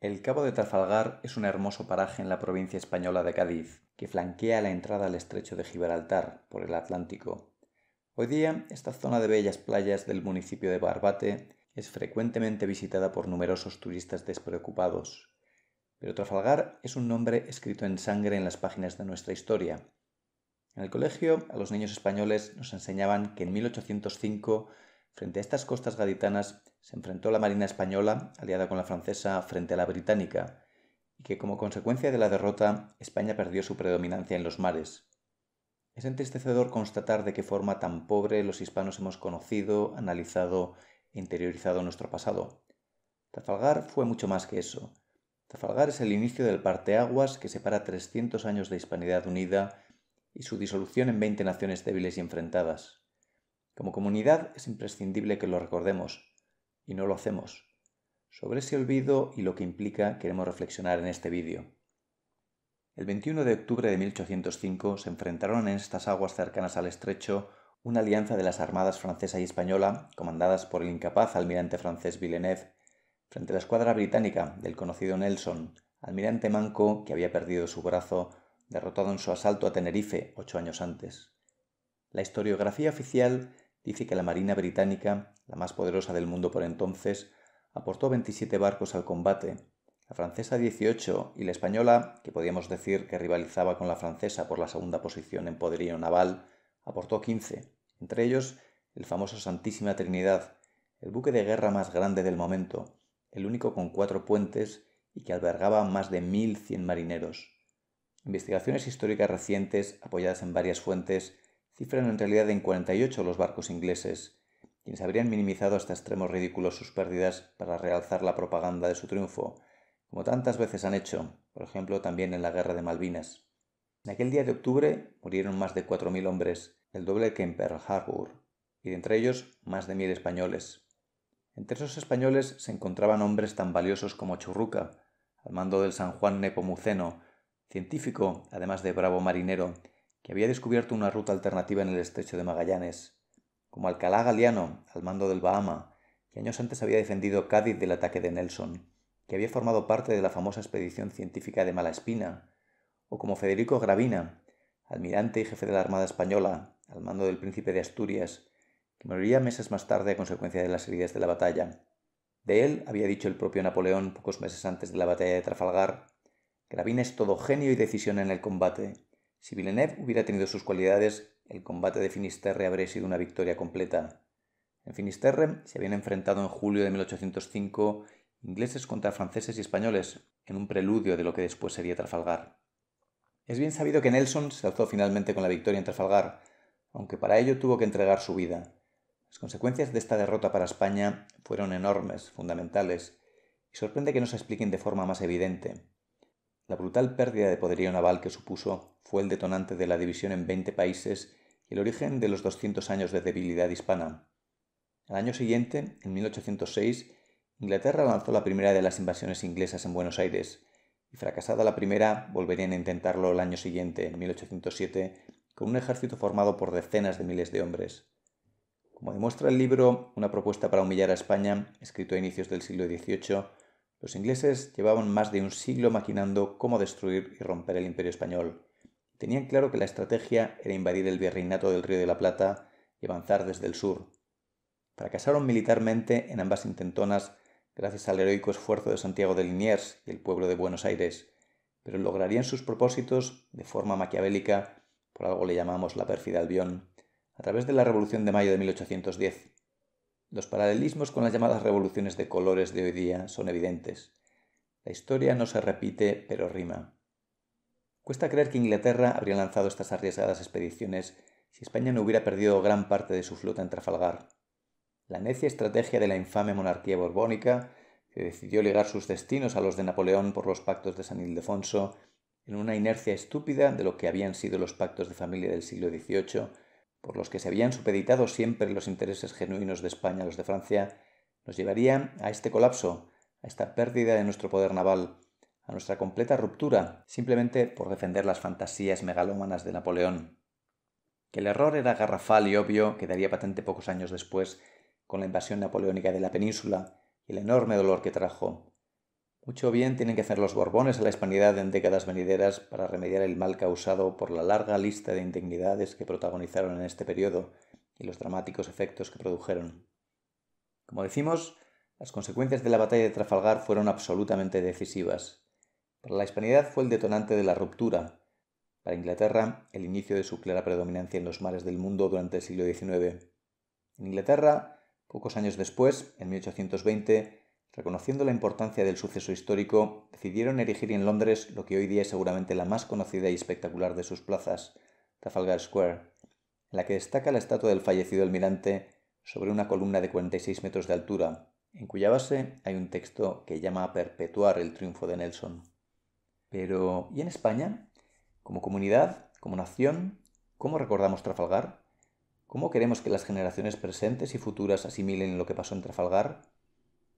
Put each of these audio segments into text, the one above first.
El Cabo de Trafalgar es un hermoso paraje en la provincia española de Cádiz, que flanquea la entrada al estrecho de Gibraltar por el Atlántico. Hoy día, esta zona de bellas playas del municipio de Barbate es frecuentemente visitada por numerosos turistas despreocupados. Pero Trafalgar es un nombre escrito en sangre en las páginas de nuestra historia, en el colegio, a los niños españoles nos enseñaban que en 1805, frente a estas costas gaditanas, se enfrentó la Marina española, aliada con la francesa, frente a la británica, y que como consecuencia de la derrota, España perdió su predominancia en los mares. Es entristecedor constatar de qué forma tan pobre los hispanos hemos conocido, analizado e interiorizado nuestro pasado. Trafalgar fue mucho más que eso. Trafalgar es el inicio del parteaguas que separa 300 años de Hispanidad unida y su disolución en 20 naciones débiles y enfrentadas. Como comunidad es imprescindible que lo recordemos, y no lo hacemos. Sobre ese olvido y lo que implica queremos reflexionar en este vídeo. El 21 de octubre de 1805 se enfrentaron en estas aguas cercanas al estrecho una alianza de las armadas francesa y española, comandadas por el incapaz almirante francés Villeneuve, frente a la escuadra británica del conocido Nelson, almirante manco que había perdido su brazo derrotado en su asalto a Tenerife ocho años antes. La historiografía oficial dice que la Marina británica, la más poderosa del mundo por entonces, aportó 27 barcos al combate, la francesa 18 y la española, que podíamos decir que rivalizaba con la francesa por la segunda posición en poderío naval, aportó 15, entre ellos el famoso Santísima Trinidad, el buque de guerra más grande del momento, el único con cuatro puentes y que albergaba más de 1.100 marineros. Investigaciones históricas recientes, apoyadas en varias fuentes, cifran en realidad en 48 los barcos ingleses, quienes habrían minimizado hasta extremos ridículos sus pérdidas para realzar la propaganda de su triunfo, como tantas veces han hecho, por ejemplo también en la Guerra de Malvinas. En aquel día de octubre murieron más de 4.000 hombres, el doble que en Pearl Harbor, y de entre ellos más de 1.000 españoles. Entre esos españoles se encontraban hombres tan valiosos como Churruca, al mando del San Juan Nepomuceno, científico, además de bravo marinero, que había descubierto una ruta alternativa en el estrecho de Magallanes, como Alcalá Galiano, al mando del Bahama, que años antes había defendido Cádiz del ataque de Nelson, que había formado parte de la famosa expedición científica de Malaspina, o como Federico Gravina, almirante y jefe de la Armada Española, al mando del príncipe de Asturias, que moriría meses más tarde a consecuencia de las heridas de la batalla. De él había dicho el propio Napoleón pocos meses antes de la batalla de Trafalgar Gravina es todo genio y decisión en el combate. Si Villeneuve hubiera tenido sus cualidades, el combate de Finisterre habría sido una victoria completa. En Finisterre se habían enfrentado en julio de 1805 ingleses contra franceses y españoles, en un preludio de lo que después sería Trafalgar. Es bien sabido que Nelson se alzó finalmente con la victoria en Trafalgar, aunque para ello tuvo que entregar su vida. Las consecuencias de esta derrota para España fueron enormes, fundamentales, y sorprende que no se expliquen de forma más evidente. La brutal pérdida de poderío naval que supuso fue el detonante de la división en 20 países y el origen de los 200 años de debilidad hispana. Al año siguiente, en 1806, Inglaterra lanzó la primera de las invasiones inglesas en Buenos Aires, y fracasada la primera, volverían a intentarlo el año siguiente, en 1807, con un ejército formado por decenas de miles de hombres. Como demuestra el libro Una propuesta para humillar a España, escrito a inicios del siglo XVIII, los ingleses llevaban más de un siglo maquinando cómo destruir y romper el imperio español. Tenían claro que la estrategia era invadir el virreinato del Río de la Plata y avanzar desde el sur. Fracasaron militarmente en ambas intentonas gracias al heroico esfuerzo de Santiago de Liniers y el pueblo de Buenos Aires, pero lograrían sus propósitos de forma maquiavélica, por algo le llamamos la pérfida Albión, a través de la Revolución de Mayo de 1810. Los paralelismos con las llamadas revoluciones de colores de hoy día son evidentes. La historia no se repite, pero rima. Cuesta creer que Inglaterra habría lanzado estas arriesgadas expediciones si España no hubiera perdido gran parte de su flota en Trafalgar. La necia estrategia de la infame monarquía borbónica, que decidió ligar sus destinos a los de Napoleón por los pactos de San Ildefonso, en una inercia estúpida de lo que habían sido los pactos de familia del siglo XVIII, por los que se habían supeditado siempre los intereses genuinos de España a los de Francia, nos llevaría a este colapso, a esta pérdida de nuestro poder naval, a nuestra completa ruptura, simplemente por defender las fantasías megalómanas de Napoleón. Que el error era garrafal y obvio quedaría patente pocos años después, con la invasión napoleónica de la península y el enorme dolor que trajo, mucho bien tienen que hacer los Borbones a la hispanidad en décadas venideras para remediar el mal causado por la larga lista de indignidades que protagonizaron en este periodo y los dramáticos efectos que produjeron. Como decimos, las consecuencias de la batalla de Trafalgar fueron absolutamente decisivas. Para la hispanidad fue el detonante de la ruptura, para Inglaterra el inicio de su clara predominancia en los mares del mundo durante el siglo XIX. En Inglaterra, pocos años después, en 1820, reconociendo la importancia del suceso histórico, decidieron erigir en Londres lo que hoy día es seguramente la más conocida y espectacular de sus plazas, Trafalgar Square, en la que destaca la estatua del fallecido almirante sobre una columna de 46 metros de altura, en cuya base hay un texto que llama a perpetuar el triunfo de Nelson. Pero, ¿y en España? Como comunidad, como nación, ¿cómo recordamos Trafalgar? ¿Cómo queremos que las generaciones presentes y futuras asimilen lo que pasó en Trafalgar?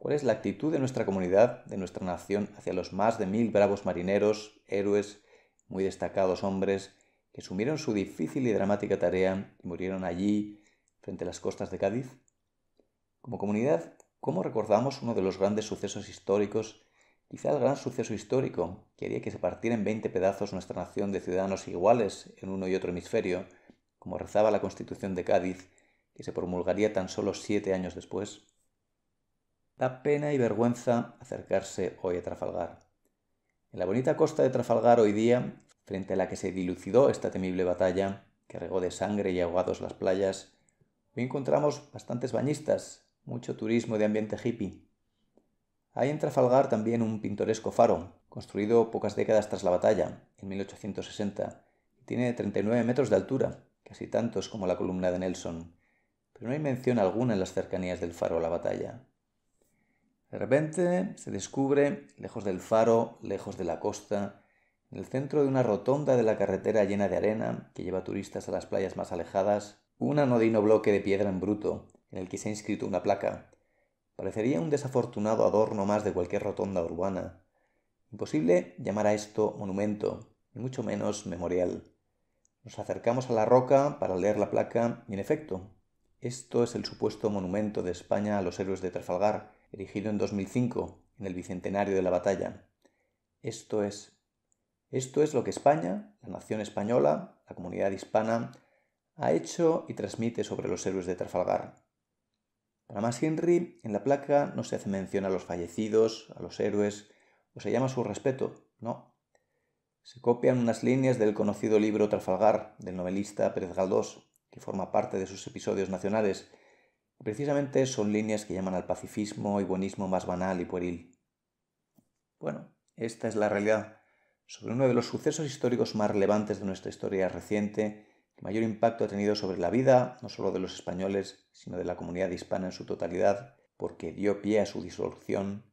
¿Cuál es la actitud de nuestra comunidad, de nuestra nación, hacia los más de mil bravos marineros, héroes, muy destacados hombres, que sumieron su difícil y dramática tarea y murieron allí, frente a las costas de Cádiz? Como comunidad, ¿cómo recordamos uno de los grandes sucesos históricos, quizá el gran suceso histórico, que haría que se partiera en 20 pedazos nuestra nación de ciudadanos iguales en uno y otro hemisferio, como rezaba la Constitución de Cádiz, que se promulgaría tan solo siete años después? Da pena y vergüenza acercarse hoy a Trafalgar. En la bonita costa de Trafalgar hoy día, frente a la que se dilucidó esta temible batalla, que regó de sangre y aguados las playas, hoy encontramos bastantes bañistas, mucho turismo de ambiente hippie. Hay en Trafalgar también un pintoresco faro, construido pocas décadas tras la batalla, en 1860, y tiene 39 metros de altura, casi tantos como la columna de Nelson, pero no hay mención alguna en las cercanías del faro a la batalla. De repente se descubre, lejos del faro, lejos de la costa, en el centro de una rotonda de la carretera llena de arena que lleva turistas a las playas más alejadas, un anodino bloque de piedra en bruto en el que se ha inscrito una placa. Parecería un desafortunado adorno más de cualquier rotonda urbana. Imposible llamar a esto monumento, y mucho menos memorial. Nos acercamos a la roca para leer la placa y en efecto, esto es el supuesto monumento de España a los héroes de Trafalgar, erigido en 2005, en el bicentenario de la batalla. Esto es. Esto es lo que España, la nación española, la comunidad hispana, ha hecho y transmite sobre los héroes de Trafalgar. Para más Henry, en la placa no se hace mención a los fallecidos, a los héroes, o se llama su respeto, no. Se copian unas líneas del conocido libro Trafalgar, del novelista Pérez Galdós que forma parte de sus episodios nacionales. precisamente son líneas que llaman al pacifismo y buenismo más banal y pueril. Bueno, esta es la realidad sobre uno de los sucesos históricos más relevantes de nuestra historia reciente, que mayor impacto ha tenido sobre la vida, no solo de los españoles, sino de la comunidad hispana en su totalidad, porque dio pie a su disolución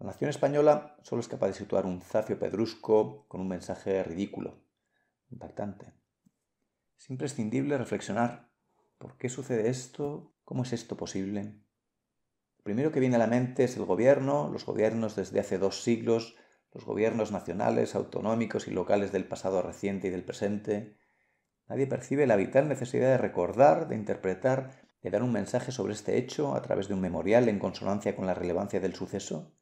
la nación española solo es capaz de situar un zafio pedrusco con un mensaje ridículo, impactante. Es imprescindible reflexionar. ¿Por qué sucede esto? ¿Cómo es esto posible? Lo primero que viene a la mente es el gobierno, los gobiernos desde hace dos siglos, los gobiernos nacionales, autonómicos y locales del pasado reciente y del presente. Nadie percibe la vital necesidad de recordar, de interpretar, de dar un mensaje sobre este hecho a través de un memorial en consonancia con la relevancia del suceso.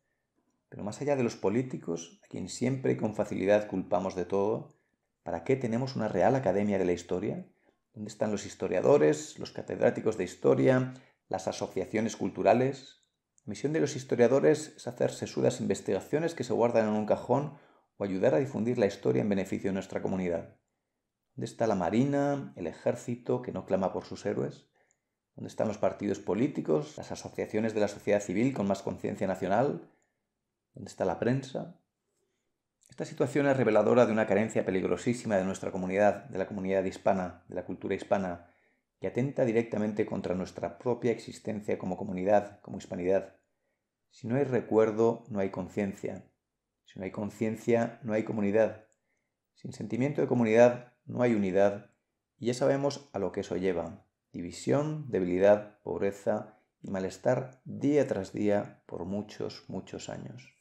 Pero más allá de los políticos, a quien siempre y con facilidad culpamos de todo, ¿Para qué tenemos una Real Academia de la Historia? ¿Dónde están los historiadores, los catedráticos de historia, las asociaciones culturales? La misión de los historiadores es hacer sesudas investigaciones que se guardan en un cajón o ayudar a difundir la historia en beneficio de nuestra comunidad. ¿Dónde está la Marina, el ejército que no clama por sus héroes? ¿Dónde están los partidos políticos, las asociaciones de la sociedad civil con más conciencia nacional? ¿Dónde está la prensa? Esta situación es reveladora de una carencia peligrosísima de nuestra comunidad, de la comunidad hispana, de la cultura hispana, que atenta directamente contra nuestra propia existencia como comunidad, como hispanidad. Si no hay recuerdo, no hay conciencia. Si no hay conciencia, no hay comunidad. Sin sentimiento de comunidad, no hay unidad, y ya sabemos a lo que eso lleva. División, debilidad, pobreza y malestar día tras día por muchos, muchos años.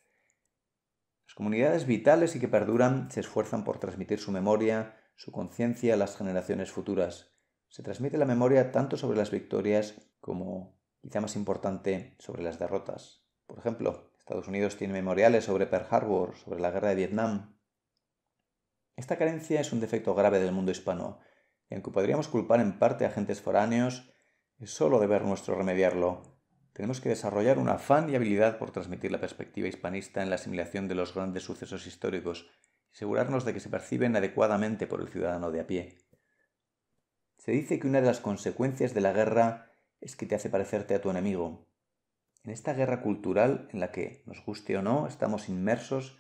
Las comunidades vitales y que perduran se esfuerzan por transmitir su memoria, su conciencia a las generaciones futuras. Se transmite la memoria tanto sobre las victorias como, quizá más importante, sobre las derrotas. Por ejemplo, Estados Unidos tiene memoriales sobre Pearl Harbor, sobre la guerra de Vietnam. Esta carencia es un defecto grave del mundo hispano, y aunque podríamos culpar en parte a agentes foráneos, es solo deber nuestro remediarlo. Tenemos que desarrollar un afán y habilidad por transmitir la perspectiva hispanista en la asimilación de los grandes sucesos históricos y asegurarnos de que se perciben adecuadamente por el ciudadano de a pie. Se dice que una de las consecuencias de la guerra es que te hace parecerte a tu enemigo. En esta guerra cultural en la que, nos guste o no, estamos inmersos,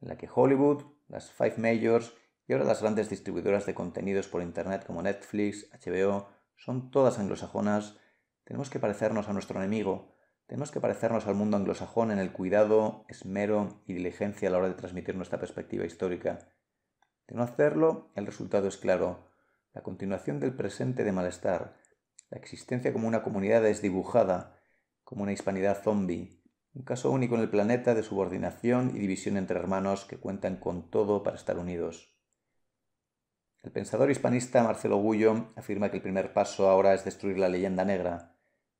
en la que Hollywood, las Five Majors y ahora las grandes distribuidoras de contenidos por Internet como Netflix, HBO, son todas anglosajonas, tenemos que parecernos a nuestro enemigo, tenemos que parecernos al mundo anglosajón en el cuidado, esmero y diligencia a la hora de transmitir nuestra perspectiva histórica. De no hacerlo, el resultado es claro, la continuación del presente de malestar, la existencia como una comunidad desdibujada, como una hispanidad zombie, un caso único en el planeta de subordinación y división entre hermanos que cuentan con todo para estar unidos. El pensador hispanista Marcelo Gullo afirma que el primer paso ahora es destruir la leyenda negra,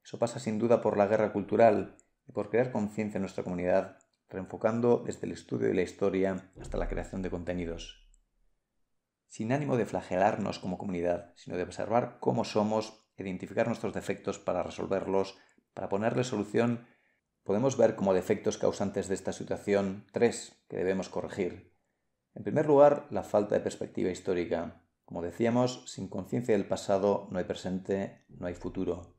eso pasa sin duda por la guerra cultural y por crear conciencia en nuestra comunidad, reenfocando desde el estudio de la historia hasta la creación de contenidos. Sin ánimo de flagelarnos como comunidad, sino de observar cómo somos, identificar nuestros defectos para resolverlos, para ponerle solución, podemos ver como defectos causantes de esta situación tres que debemos corregir. En primer lugar, la falta de perspectiva histórica. Como decíamos, sin conciencia del pasado no hay presente, no hay futuro.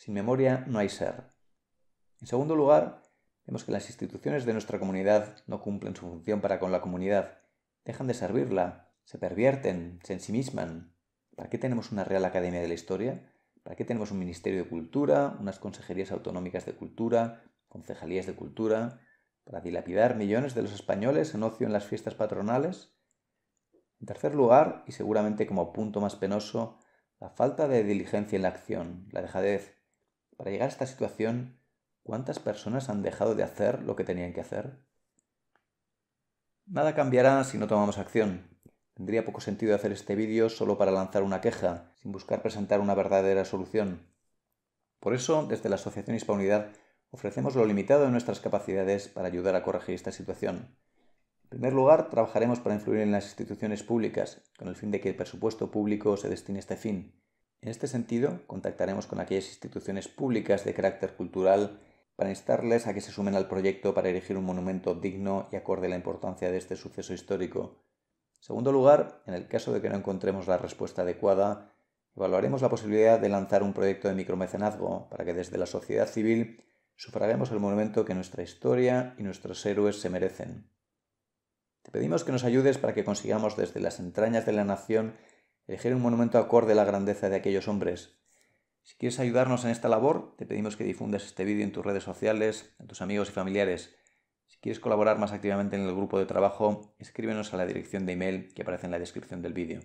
Sin memoria no hay ser. En segundo lugar, vemos que las instituciones de nuestra comunidad no cumplen su función para con la comunidad, dejan de servirla, se pervierten, se ensimisman. ¿Para qué tenemos una Real Academia de la Historia? ¿Para qué tenemos un Ministerio de Cultura, unas consejerías autonómicas de cultura, concejalías de cultura? ¿Para dilapidar millones de los españoles en ocio en las fiestas patronales? En tercer lugar, y seguramente como punto más penoso, la falta de diligencia en la acción, la dejadez, para llegar a esta situación, ¿cuántas personas han dejado de hacer lo que tenían que hacer? Nada cambiará si no tomamos acción. Tendría poco sentido hacer este vídeo solo para lanzar una queja, sin buscar presentar una verdadera solución. Por eso, desde la Asociación Hispanidad, ofrecemos lo limitado de nuestras capacidades para ayudar a corregir esta situación. En primer lugar, trabajaremos para influir en las instituciones públicas, con el fin de que el presupuesto público se destine a este fin. En este sentido, contactaremos con aquellas instituciones públicas de carácter cultural para instarles a que se sumen al proyecto para erigir un monumento digno y acorde a la importancia de este suceso histórico. En segundo lugar, en el caso de que no encontremos la respuesta adecuada, evaluaremos la posibilidad de lanzar un proyecto de micromecenazgo para que desde la sociedad civil sufraremos el monumento que nuestra historia y nuestros héroes se merecen. Te pedimos que nos ayudes para que consigamos desde las entrañas de la nación elegir un monumento acorde a la grandeza de aquellos hombres. Si quieres ayudarnos en esta labor, te pedimos que difundas este vídeo en tus redes sociales, a tus amigos y familiares. Si quieres colaborar más activamente en el grupo de trabajo, escríbenos a la dirección de email que aparece en la descripción del vídeo.